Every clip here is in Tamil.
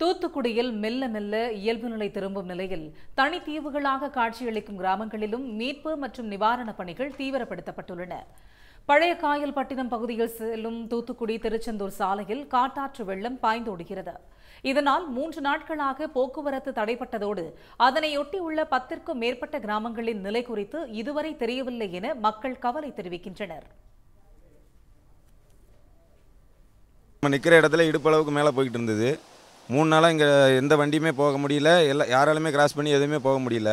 தூத்துக்குடியில் மெல்ல மெல்ல இயல்பு நிலை திரும்பும் நிலையில் தனித்தீவுகளாக காட்சியளிக்கும் கிராமங்களிலும் மீட்பு மற்றும் நிவாரணப் பணிகள் தீவிரப்படுத்தப்பட்டுள்ளன பழைய காயல்பட்டினம் பகுதியில் செல்லும் தூத்துக்குடி திருச்செந்தூர் சாலையில் காட்டாற்று வெள்ளம் பாய்ந்தோடுகிறது இதனால் மூன்று நாட்களாக போக்குவரத்து தடைப்பட்டதோடு அதனையொட்டியுள்ள பத்திற்கும் மேற்பட்ட கிராமங்களின் நிலை குறித்து இதுவரை தெரியவில்லை என மக்கள் கவலை தெரிவிக்கின்றனர் நம்ம நிற்கிற இடத்துல இடுப்பளவுக்கு மேலே போயிட்டு இருந்தது மூணு நாளாக இங்கே எந்த வண்டியுமே போக முடியல எல்லாம் யாராலுமே கிராஸ் பண்ணி எதுவுமே போக முடியல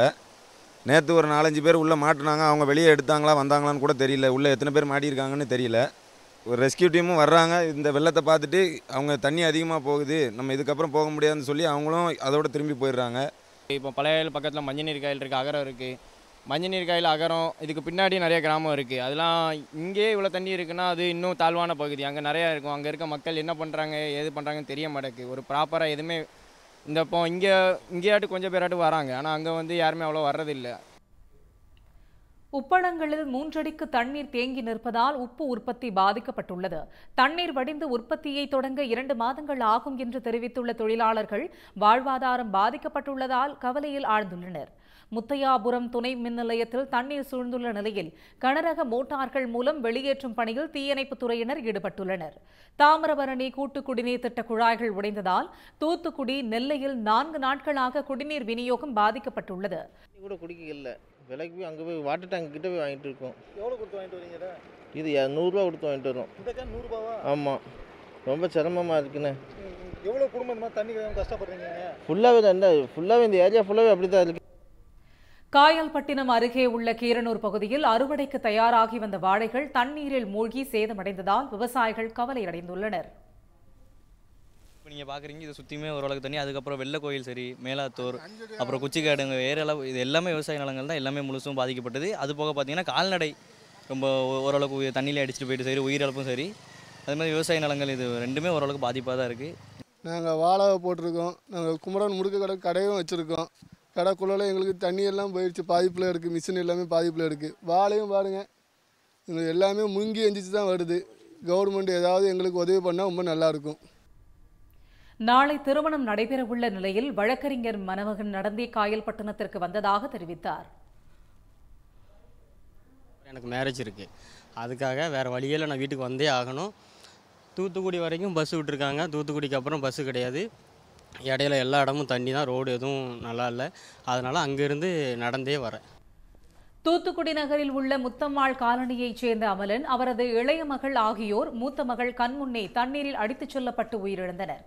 நேற்று ஒரு நாலஞ்சு பேர் உள்ளே மாட்டினாங்க அவங்க வெளியே எடுத்தாங்களா வந்தாங்களான்னு கூட தெரியல உள்ளே எத்தனை பேர் மாட்டியிருக்காங்கன்னு தெரியல ஒரு ரெஸ்கியூ டீமும் வர்றாங்க இந்த வெள்ளத்தை பார்த்துட்டு அவங்க தண்ணி அதிகமாக போகுது நம்ம இதுக்கப்புறம் போக முடியாதுன்னு சொல்லி அவங்களும் அதோட திரும்பி போயிடுறாங்க இப்போ பழைய பக்கத்தில் மஞ்சள் நீர் காயில் இருக்குது அகரம் இருக்குது நீர் காயில் அகரம் இதுக்கு பின்னாடி நிறைய கிராமம் இருக்குது அதெல்லாம் இங்கே இவ்வளோ தண்ணி இருக்குன்னா அது இன்னும் தாழ்வான பகுதி அங்கே நிறையா இருக்கும் அங்கே இருக்க மக்கள் என்ன பண்ணுறாங்க எது பண்ணுறாங்கன்னு தெரிய மாட்டேக்கு ஒரு ப்ராப்பராக எதுவுமே இந்த இப்போ இங்கே இங்கேயாட்டு கொஞ்சம் பேராட்டு வராங்க ஆனால் அங்கே வந்து யாருமே அவ்வளோ வர்றதில்லை உப்பளங்களில் மூன்றடிக்கு தண்ணீர் தேங்கி நிற்பதால் உப்பு உற்பத்தி பாதிக்கப்பட்டுள்ளது தண்ணீர் வடிந்து உற்பத்தியை தொடங்க இரண்டு மாதங்கள் ஆகும் என்று தெரிவித்துள்ள தொழிலாளர்கள் வாழ்வாதாரம் பாதிக்கப்பட்டுள்ளதால் கவலையில் ஆழ்ந்துள்ளனர் முத்தையாபுரம் துணை மின் நிலையத்தில் தண்ணீர் சூழ்ந்துள்ள நிலையில் கனரக மோட்டார்கள் மூலம் வெளியேற்றும் பணியில் தீயணைப்புத் துறையினர் ஈடுபட்டுள்ளனர் தாமிரபரணி கூட்டு குடிநீர் திட்ட குழாய்கள் உடைந்ததால் தூத்துக்குடி நெல்லையில் நான்கு நாட்களாக குடிநீர் விநியோகம் பாதிக்கப்பட்டுள்ளது விலைக்கு போய் போய் வாட்டர் டேங்க் கிட்ட போய் வாங்கிட்டு இருக்கோம் எவ்வளோ கொடுத்து வாங்கிட்டு வரீங்க இது நூறுரூவா கொடுத்து வாங்கிட்டு வரோம் நூறுரூபாவா ஆமாம் ரொம்ப சிரமமாக இருக்குண்ணே எவ்வளோ குடும்பமாக தண்ணி கஷ்டப்படுறீங்க ஃபுல்லாகவே தான் ஃபுல்லாகவே இந்த ஏரியா ஃபுல்லாகவே அப்படி தான் இருக்குது காயல்பட்டினம் அருகே உள்ள கீரனூர் பகுதியில் அறுவடைக்கு தயாராகி வந்த வாழைகள் தண்ணீரில் மூழ்கி சேதமடைந்ததால் விவசாயிகள் கவலையடைந்துள்ளனர் நீங்கள் பார்க்குறீங்க இதை சுற்றியுமே ஓரளவுக்கு தண்ணி அதுக்கப்புறம் வெள்ளை கோயில் சரி மேலாத்தூர் அப்புறம் குச்சிக்காடுங்க அளவு இது எல்லாமே விவசாய நிலங்கள் தான் எல்லாமே முழுசும் பாதிக்கப்பட்டது அது போக பார்த்தீங்கன்னா கால்நடை ரொம்ப ஓரளவுக்கு தண்ணியில் அடிச்சுட்டு போயிட்டு சரி உயிரிழப்பும் சரி அது மாதிரி விவசாய நிலங்கள் இது ரெண்டுமே ஓரளவுக்கு பாதிப்பாக தான் இருக்குது நாங்கள் வாழை போட்டிருக்கோம் நாங்கள் குமரன் முடுக்க கடை கடையும் வச்சுருக்கோம் கடக்குள்ளே எங்களுக்கு தண்ணியெல்லாம் போயிடுச்சு பாதிப்பில் இருக்குது மிஷின் எல்லாமே பாதிப்பில் இருக்குது வாழையும் பாருங்கள் எங்களுக்கு எல்லாமே முங்கி எஞ்சிச்சு தான் வருது கவர்மெண்ட் ஏதாவது எங்களுக்கு உதவி பண்ணால் ரொம்ப நல்லாயிருக்கும் நாளை திருமணம் நடைபெறவுள்ள நிலையில் வழக்கறிஞர் மணமகன் நடந்தே காயல் பட்டணத்திற்கு வந்ததாக தெரிவித்தார் எனக்கு மேரேஜ் இருக்குது அதுக்காக வேறு வழியில் நான் வீட்டுக்கு வந்தே ஆகணும் தூத்துக்குடி வரைக்கும் பஸ் விட்டுருக்காங்க தூத்துக்குடிக்கு அப்புறம் பஸ்ஸு கிடையாது இடையில எல்லா இடமும் தண்ணி தான் ரோடு எதுவும் நல்லா இல்லை அதனால் அங்கேருந்து நடந்தே வரேன் தூத்துக்குடி நகரில் உள்ள முத்தம்மாள் காலனியைச் சேர்ந்த அமலன் அவரது இளைய மகள் ஆகியோர் மூத்த மகள் கண்முன்னே தண்ணீரில் அடித்துச் செல்லப்பட்டு உயிரிழந்தனர்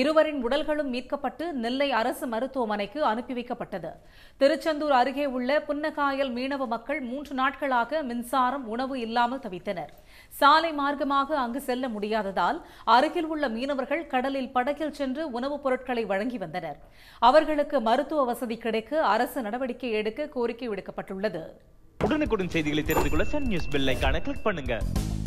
இருவரின் உடல்களும் மீட்கப்பட்டு நெல்லை அரசு மருத்துவமனைக்கு அனுப்பி வைக்கப்பட்டது திருச்செந்தூர் அருகே உள்ள புன்னகாயல் மீனவ மக்கள் மூன்று நாட்களாக மின்சாரம் உணவு இல்லாமல் தவித்தனர் சாலை மார்க்கமாக அங்கு செல்ல முடியாததால் அருகில் உள்ள மீனவர்கள் கடலில் படகில் சென்று உணவுப் பொருட்களை வழங்கி வந்தனர் அவர்களுக்கு மருத்துவ வசதி கிடைக்க அரசு நடவடிக்கை எடுக்க கோரிக்கை விடுக்கப்பட்டுள்ளது உடனுக்குடன் செய்திகளை தெரிந்து கொள்ள சன் நியூஸ் கிளிக்